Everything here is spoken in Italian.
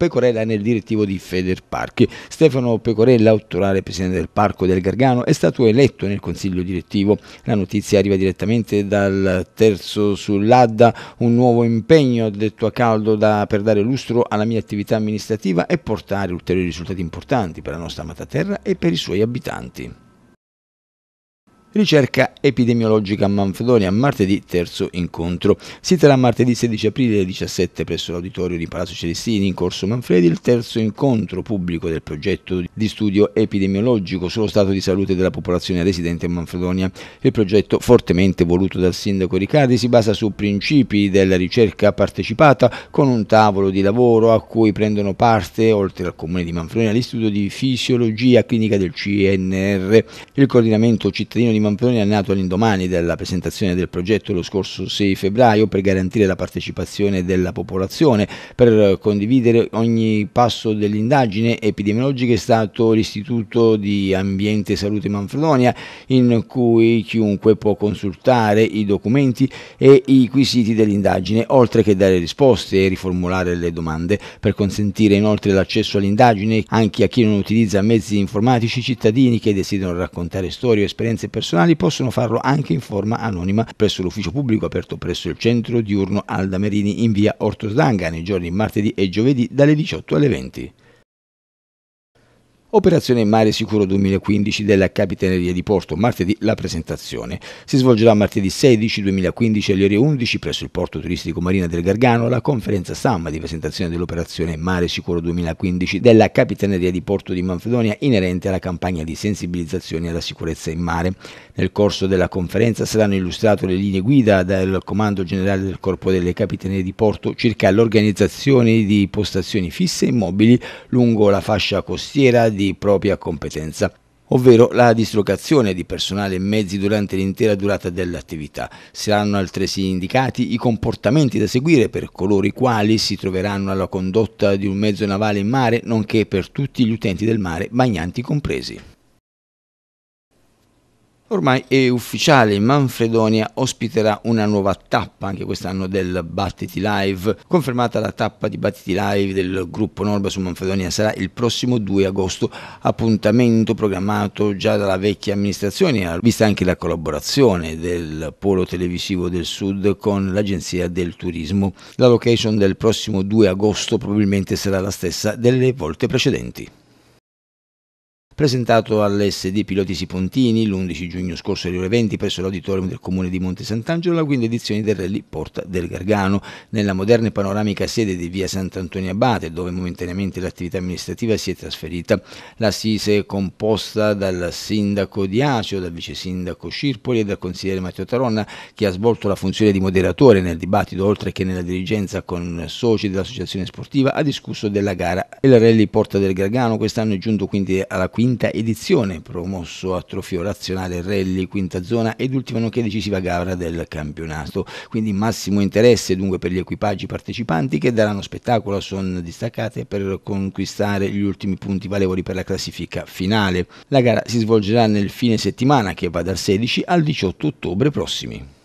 Pecorella nel direttivo di Federparchi. Stefano Pecorella, attuale presidente del Parco del Gargano, è stato eletto nel consiglio direttivo. La notizia arriva direttamente dal terzo sull'Adda, un nuovo impegno detto a caldo da, per dare lustro alla mia attività amministrativa e portare ulteriori risultati importanti per la nostra amata terra e per i suoi abitanti. Ricerca epidemiologica a Manfredonia, martedì terzo incontro. Si terrà martedì 16 aprile alle 17 presso l'auditorio di Palazzo Celestini in corso Manfredi il terzo incontro pubblico del progetto di studio epidemiologico sullo stato di salute della popolazione residente a Manfredonia. Il progetto, fortemente voluto dal sindaco Riccardi, si basa su principi della ricerca partecipata con un tavolo di lavoro a cui prendono parte, oltre al comune di Manfredonia, l'istituto di fisiologia clinica del CNR, il coordinamento cittadino di Mamperoni ha nato all'indomani della presentazione del progetto lo scorso 6 febbraio per garantire la partecipazione della popolazione, per condividere ogni passo dell'indagine epidemiologica è stato l'Istituto di Ambiente e Salute Manfredonia in cui chiunque può consultare i documenti e i quesiti dell'indagine, oltre che dare risposte e riformulare le domande. Per consentire inoltre l'accesso all'indagine anche a chi non utilizza mezzi informatici, cittadini che desiderano raccontare storie o esperienze personali professionali possono farlo anche in forma anonima presso l'ufficio pubblico aperto presso il centro diurno Alda Merini in via Ortosdanga nei giorni martedì e giovedì dalle 18 alle 20. Operazione Mare Sicuro 2015 della Capitaneria di Porto, martedì la presentazione. Si svolgerà martedì 16 2015 alle ore 11 presso il porto turistico Marina del Gargano la conferenza SAM di presentazione dell'operazione Mare Sicuro 2015 della Capitaneria di Porto di Manfredonia inerente alla campagna di sensibilizzazione alla sicurezza in mare. Nel corso della conferenza saranno illustrate le linee guida dal Comando Generale del Corpo delle Capitanerie di Porto circa l'organizzazione di postazioni fisse e mobili lungo la fascia costiera di di propria competenza ovvero la dislocazione di personale e mezzi durante l'intera durata dell'attività. Saranno altresì indicati i comportamenti da seguire per coloro i quali si troveranno alla condotta di un mezzo navale in mare, nonché per tutti gli utenti del mare, bagnanti compresi. Ormai è ufficiale, Manfredonia ospiterà una nuova tappa anche quest'anno del Battiti Live. Confermata la tappa di Battiti Live del gruppo Norba su Manfredonia sarà il prossimo 2 agosto, appuntamento programmato già dalla vecchia amministrazione, vista anche la collaborazione del polo televisivo del Sud con l'Agenzia del Turismo. La location del prossimo 2 agosto probabilmente sarà la stessa delle volte precedenti presentato all'SD Piloti Sipontini l'11 giugno scorso alle ore 20 presso l'auditorium del comune di Monte Sant'Angelo, la quinta edizione del Rally Porta del Gargano, nella moderna e panoramica sede di via Sant'Antonio Abate, dove momentaneamente l'attività amministrativa si è trasferita. L'assise è composta dal sindaco di Acio, dal vice sindaco Scirpoli e dal consigliere Matteo Taronna, che ha svolto la funzione di moderatore nel dibattito, oltre che nella dirigenza con soci dell'associazione sportiva, ha discusso della gara. Il Rally Porta del Gargano quest'anno è giunto quindi alla quinta quinta edizione, promosso a trofeo razionale Rally quinta zona ed ultima nonché decisiva gara del campionato. Quindi massimo interesse dunque per gli equipaggi partecipanti che daranno spettacolo a son distaccate per conquistare gli ultimi punti valevoli per la classifica finale. La gara si svolgerà nel fine settimana che va dal 16 al 18 ottobre prossimi.